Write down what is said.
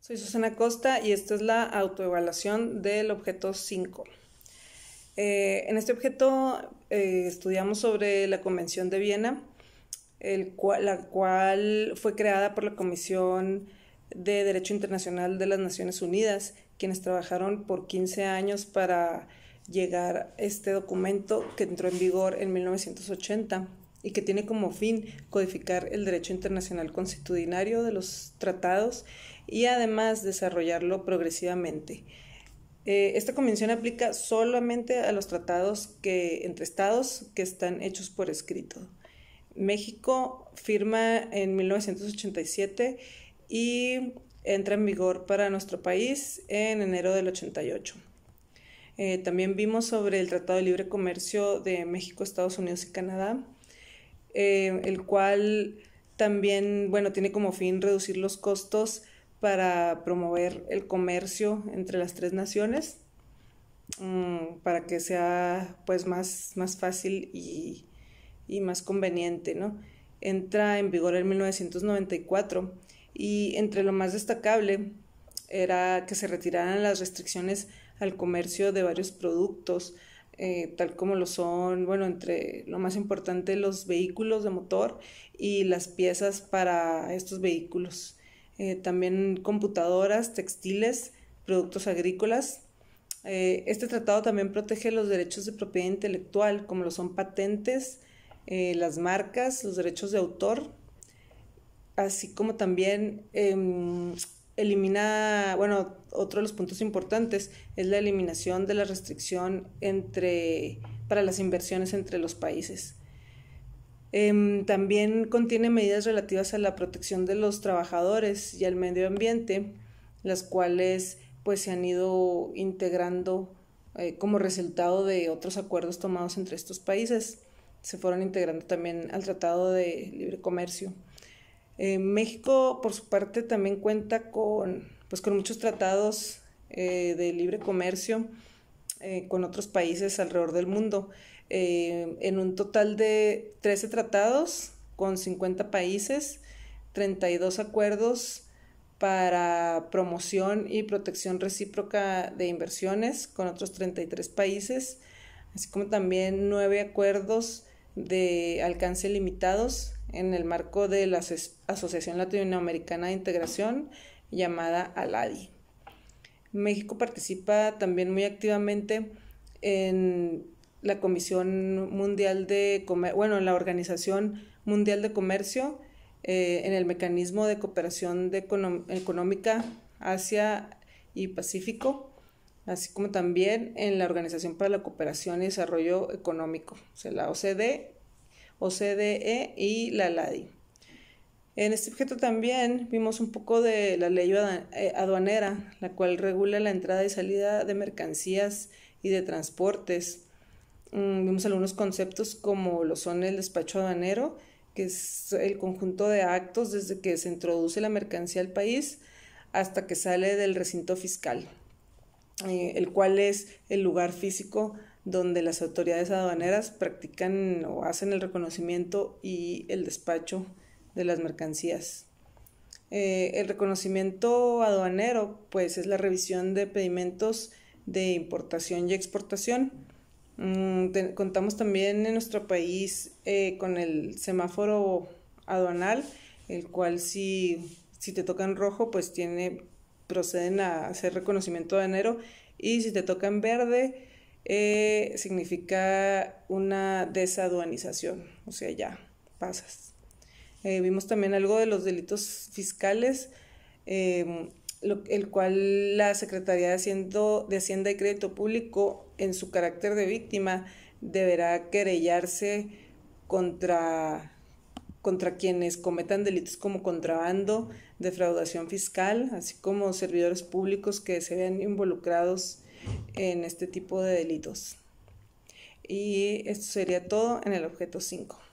Soy Susana Costa y esta es la autoevaluación del objeto 5. Eh, en este objeto eh, estudiamos sobre la Convención de Viena, la cual fue creada por la Comisión de Derecho Internacional de las Naciones Unidas, quienes trabajaron por 15 años para llegar a este documento que entró en vigor en 1980 y que tiene como fin codificar el derecho internacional constitucionario de los tratados y además desarrollarlo progresivamente. Eh, esta convención aplica solamente a los tratados que, entre estados que están hechos por escrito. México firma en 1987 y entra en vigor para nuestro país en enero del 88. Eh, también vimos sobre el Tratado de Libre Comercio de México, Estados Unidos y Canadá eh, el cual también, bueno, tiene como fin reducir los costos para promover el comercio entre las tres naciones, mm, para que sea pues más, más fácil y, y más conveniente, ¿no? Entra en vigor en 1994 y entre lo más destacable era que se retiraran las restricciones al comercio de varios productos, eh, tal como lo son, bueno, entre lo más importante, los vehículos de motor y las piezas para estos vehículos. Eh, también computadoras, textiles, productos agrícolas. Eh, este tratado también protege los derechos de propiedad intelectual, como lo son patentes, las marcas, los derechos de autor, así como también em, elimina, bueno, otro de los puntos importantes es la eliminación de la restricción entre, para las inversiones entre los países. Em, también contiene medidas relativas a la protección de los trabajadores y al medio ambiente, las cuales pues se han ido integrando eh, como resultado de otros acuerdos tomados entre estos países. Se fueron integrando también al Tratado de Libre Comercio. Eh, México, por su parte, también cuenta con pues con muchos tratados eh, de libre comercio eh, con otros países alrededor del mundo. Eh, en un total de 13 tratados con 50 países, 32 acuerdos para promoción y protección recíproca de inversiones con otros 33 países, así como también nueve acuerdos de alcance limitados en el marco de la Asociación Latinoamericana de Integración llamada ALADI. México participa también muy activamente en la Comisión Mundial de bueno, en la Organización Mundial de Comercio, eh, en el mecanismo de cooperación económica Asia y Pacífico, así como también en la Organización para la Cooperación y Desarrollo Económico, o la OCDE, OCDE y la ALADI. En este objeto también vimos un poco de la ley eh, aduanera, la cual regula la entrada y salida de mercancías y de transportes. Mm, vimos algunos conceptos como lo son el despacho aduanero, que es el conjunto de actos desde que se introduce la mercancía al país hasta que sale del recinto fiscal, eh, el cual es el lugar físico donde las autoridades aduaneras practican o hacen el reconocimiento y el despacho de las mercancías. Eh, el reconocimiento aduanero, pues es la revisión de pedimentos de importación y exportación. Mm, contamos también en nuestro país eh, con el semáforo aduanal, el cual si, te toca en rojo, pues tiene, proceden a hacer reconocimiento aduanero y si te toca en verde, eh, significa una desaduanización, o sea, ya pasas. Eh, vimos también algo de los delitos fiscales, em, el cual la Secretaría de, Haciendo, de Hacienda y Crédito Público, en su carácter de víctima, deberá querellarse contra, contra quienes cometan delitos como contrabando, defraudación fiscal, así como servidores públicos que se vean involucrados en este tipo de delitos. Y esto sería todo en el objeto 5.